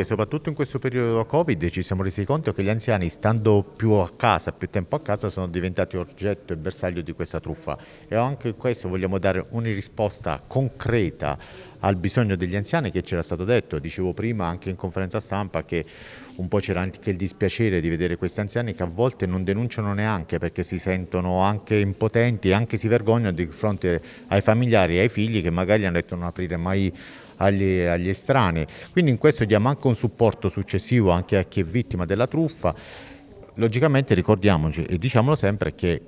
che soprattutto in questo periodo Covid ci siamo resi conto che gli anziani, stando più a casa, più tempo a casa, sono diventati oggetto e bersaglio di questa truffa. E anche in questo vogliamo dare una risposta concreta al bisogno degli anziani che c'era stato detto. Dicevo prima anche in conferenza stampa che un po' c'era anche il dispiacere di vedere questi anziani che a volte non denunciano neanche perché si sentono anche impotenti anche si vergognano di fronte ai familiari e ai figli che magari hanno detto non aprire mai agli, agli estranei. Quindi in questo diamo anche un supporto successivo anche a chi è vittima della truffa. Logicamente ricordiamoci e diciamolo sempre che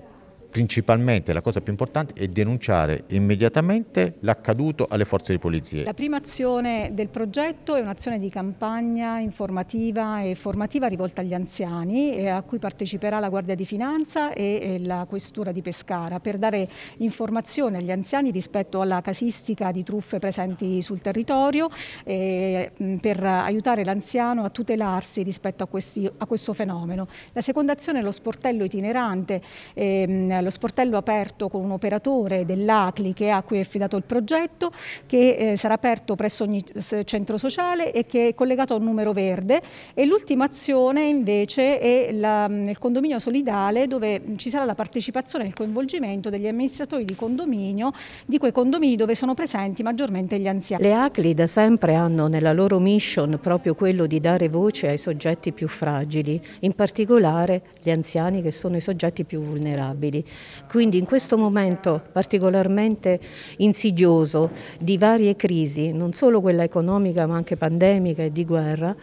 principalmente la cosa più importante è denunciare immediatamente l'accaduto alle forze di polizia. La prima azione del progetto è un'azione di campagna informativa e formativa rivolta agli anziani eh, a cui parteciperà la Guardia di Finanza e la Questura di Pescara per dare informazione agli anziani rispetto alla casistica di truffe presenti sul territorio e eh, per aiutare l'anziano a tutelarsi rispetto a, questi, a, questo fenomeno. La seconda azione è lo sportello itinerante ehm, lo sportello aperto con un operatore dell'ACLI che a cui è affidato il progetto, che eh, sarà aperto presso ogni centro sociale e che è collegato a un numero verde. E l'ultima azione invece è la, il mm, condominio solidale dove mm, ci sarà la partecipazione e il coinvolgimento degli amministratori di condominio, di quei condomini dove sono presenti maggiormente gli anziani. Le ACLI da sempre hanno nella loro mission proprio quello di dare voce ai soggetti più fragili, in particolare gli anziani che sono i soggetti più vulnerabili. Quindi in questo momento particolarmente insidioso di varie crisi, non solo quella economica ma anche pandemica e di guerra,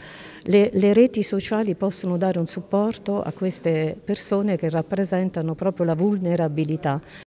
le, le reti sociali possono dare un supporto a queste persone che rappresentano proprio la vulnerabilità.